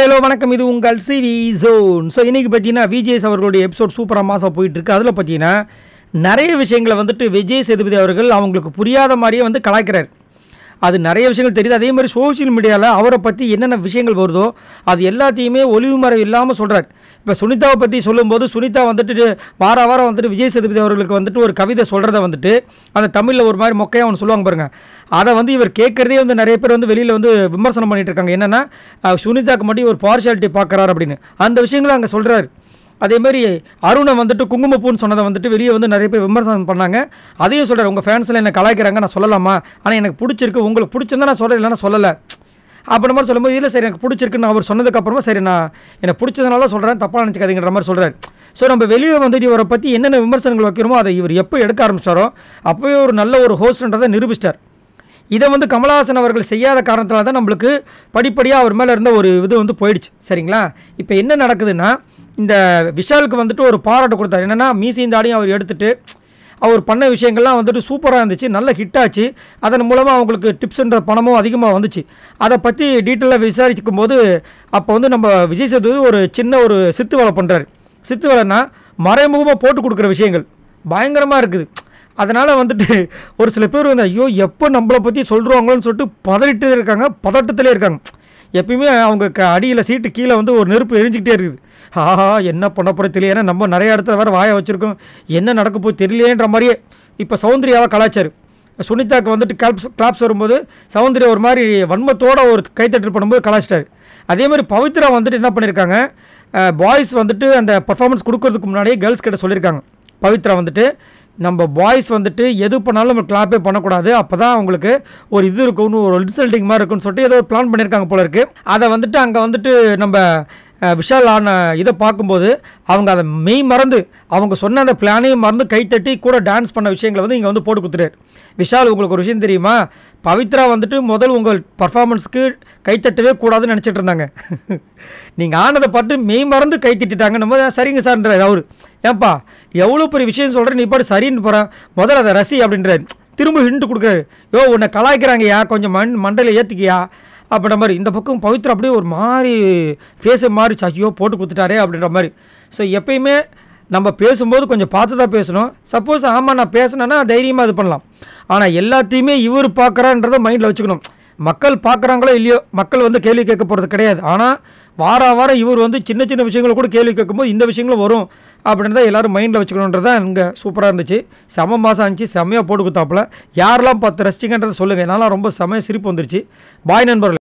hello வணக்கம் இது உங்கள் வி ஜோன் ஸோ இன்றைக்கி பார்த்தீங்கன்னா விஜேஸ் அவர்களுடைய எபிசோட் சூப்பராக மாதம் போயிட்டுருக்கு அதில் பார்த்தீங்கன்னா நிறைய விஷயங்களை வந்துட்டு விஜய் சேதுபதி அவர்கள் அவங்களுக்கு புரியாத மாதிரியே வந்து கலாய்க்கிறார் அது நிறைய விஷயங்கள் தெரியுது அதே மாதிரி சோசியல் மீடியாவில் அவரை பற்றி என்னென்ன விஷயங்கள் வருதோ அது எல்லாத்தையுமே ஒளிவு மறைவு இல்லாமல் சொல்கிறார் இப்போ சுனிதாவை பற்றி சொல்லும்போது சுனிதா வந்துட்டு வார வாரம் வந்துட்டு விஜய் சேதுபதி அவர்களுக்கு வந்துட்டு ஒரு கவிதை சொல்கிறத வந்துட்டு அந்த தமிழில் ஒரு மாதிரி மொக்கையாக அவன் சொல்லுவாங்க பாருங்கள் அதை வந்து இவர் கேட்குறதே வந்து நிறைய பேர் வந்து வெளியில் வந்து விமர்சனம் பண்ணிகிட்டு இருக்காங்க என்னென்னா சுனிதாக்கு மட்டும் ஒரு பார்ஷாலிட்டி பார்க்குறாரு அப்படின்னு அந்த விஷயங்களை அங்கே சொல்கிறாரு அதேமாரி அருணை வந்துட்டு குங்குமப்பூன்னு சொன்னதை வந்துட்டு வெளியே வந்து நிறைய பேர் விமர்சனம் பண்ணாங்க அதையும் சொல்கிறார் உங்கள் ஃபேன்ஸில் என்னை கலாய்க்கிறாங்க நான் சொல்லலாமா ஆனால் எனக்கு பிடிச்சிருக்கு உங்களுக்கு பிடிச்சிருந்தா நான் சொல்கிறேன் இல்லைன்னா சொல்லலை அப்புறம் மாதிரி சொல்லும்போது இல்லை சரி எனக்கு பிடிச்சிருக்குன்னு அவர் சொன்னதுக்கப்புறமா சரி நான் எனக்கு பிடிச்சதுனால தான் சொல்கிறேன் தப்பாக நினச்சிக்காதுங்கிற மாதிரி சொல்கிறார் ஸோ நம்ம வெளியே வந்துட்டு இவரை பற்றி என்னென்ன விமர்சனங்கள் வைக்கிறோமோ அதை இவர் எப்போ எடுக்க ஆரம்பிச்சாரோ அப்போயே ஒரு நல்ல ஒரு ஹோஸ்ட்ன்றதை நிரூபிச்சிட்டார் இதை வந்து கமலஹாசன் அவர்கள் செய்யாத காரணத்தினால தான் நம்மளுக்கு படிப்படியாக அவர் மேலே இருந்த ஒரு இது வந்து போயிடுச்சு சரிங்களா இப்போ என்ன நடக்குதுன்னா இந்த விஷாலுக்கு வந்துட்டு ஒரு பாராட்டு கொடுத்தாரு என்னென்னா மீசையும் தாடியும் அவர் எடுத்துகிட்டு அவர் பண்ண விஷயங்கள்லாம் வந்துட்டு சூப்பராக இருந்துச்சு நல்ல ஹிட்டாச்சு அதன் மூலமாக அவங்களுக்கு டிப்ஸுன்ற பணமும் அதிகமாக வந்துச்சு அதை பற்றி டீட்டெயிலாக விசாரிச்சுக்கும் போது அப்போ வந்து நம்ம விஜய் சேதுபதி ஒரு சின்ன ஒரு சித்து வேலை பண்ணுறாரு சித்து வேலைன்னா மறைமுகமாக போட்டு கொடுக்குற விஷயங்கள் பயங்கரமாக இருக்குது அதனால் வந்துட்டு ஒரு சில பேர் வந்து ஐயோ எப்போ நம்மளை பற்றி சொல்கிறாங்களோன்னு சொல்லிட்டு பதறிட்டு இருக்காங்க பதட்டத்திலே இருக்காங்க எப்பயுமே அவங்க க அடியில் சீட்டு கீழே வந்து ஒரு நெருப்பு எரிஞ்சிக்கிட்டே இருக்குது ஆஹா என்ன பண்ண போகிற தெரியல ஏன்னா நம்ம நிறைய இடத்துல வேறு வாயை வச்சுருக்கோம் என்ன நடக்க போய் தெரியலேன்ற மாதிரியே இப்போ சௌந்தர்யாவை கலாச்சார் சுனிதாவுக்கு வந்துட்டு கிளாப்ஸ் கிளாப்ஸ் வரும்போது சௌந்தர்யா ஒரு மாதிரி வன்மத்தோடு ஒரு கைத்தட்டு பண்ணும்போது கலாச்சிட்டார் அதே மாதிரி பவித்ரா வந்துட்டு என்ன பண்ணியிருக்காங்க பாய்ஸ் வந்துட்டு அந்த பர்ஃபார்மன்ஸ் கொடுக்கறதுக்கு முன்னாடியே கேர்ள்ஸ் கிட்ட சொல்லியிருக்காங்க பவித்ரா வந்துட்டு நம்ம பாய்ஸ் வந்துட்டு எது பண்ணாலும் நம்ம கிளாப்பே பண்ணக்கூடாது அப்போ தான் அவங்களுக்கு ஒரு இது இருக்கும்னு ஒரு ரிசல்ட்டிங் மாதிரி இருக்குன்னு சொல்லிட்டு ஏதோ பிளான் பண்ணியிருக்காங்க போல இருக்குது அதை வந்துட்டு அங்கே வந்துட்டு நம்ம விஷால் ஆன இதை பார்க்கும்போது அவங்க அதை மெய் மறந்து அவங்க சொன்ன அந்த பிளானையும் மறந்து கைத்தட்டி கூட டான்ஸ் பண்ண விஷயங்களை வந்து இங்கே வந்து போட்டு கொடுத்துட்டார் விஷால் உங்களுக்கு ஒரு விஷயம் தெரியுமா பவித்ரா வந்துட்டு முதல் உங்கள் பர்ஃபார்மன்ஸ்க்கு கைத்தட்டவே கூடாதுன்னு நினச்சிட்டு இருந்தாங்க நீங்கள் ஆனதை பார்த்து மெய் மறந்து கைத்தட்டாங்க நம்ம சரிங்க சார்ன்றார் அவர் ஏன்பா எவ்வளோ பெரிய விஷயம் சொல்கிறேன் நீ பாட்டு சரின்னு போகிறேன் முதல்ல அதை ரசி அப்படின்றார் திரும்ப ஹிண்ட் கொடுக்குறாரு யோ உன்னை கலாய்க்கிறாங்கய்யா கொஞ்சம் மண் மண்டையில் ஏற்றுக்கியா அப்படின்ற மாதிரி இந்த பக்கம் பவித்ரா அப்படியே ஒரு மாதிரி ஃபேஸை மாதிரி சாக்கியோ போட்டு கொடுத்துட்டாரே அப்படின்ற மாதிரி ஸோ எப்பயுமே நம்ம பேசும்போது கொஞ்சம் பார்த்து தான் பேசணும் சப்போஸ் ஆமாம் நான் பேசினேன்னா தைரியமாக இது பண்ணலாம் ஆனால் எல்லாத்தையுமே இவர் பார்க்குறான்றத மைண்டில் வச்சுக்கணும் மக்கள் பார்க்குறாங்களோ இல்லையோ மக்கள் வந்து கேள்வி கேட்க போகிறது கிடையாது ஆனால் வார வாரம் இவர் வந்து சின்ன சின்ன விஷயங்களை கூட கேள்வி கேட்கும்போது இந்த விஷயங்களும் வரும் அப்படின்றத எல்லோரும் மைண்டில் வச்சுக்கணுன்றதான் இங்கே சூப்பராக இருந்துச்சு செம மாதம் ஆச்சு செம்மையாக போட்டு கொடுத்தாப்புல யாரெல்லாம் பார்த்து ரசிச்சிங்கன்றதை சொல்லுங்கள் என்னால் ரொம்ப செமையாக சிரிப்பு வந்துருச்சு பாய் நண்பர்கள்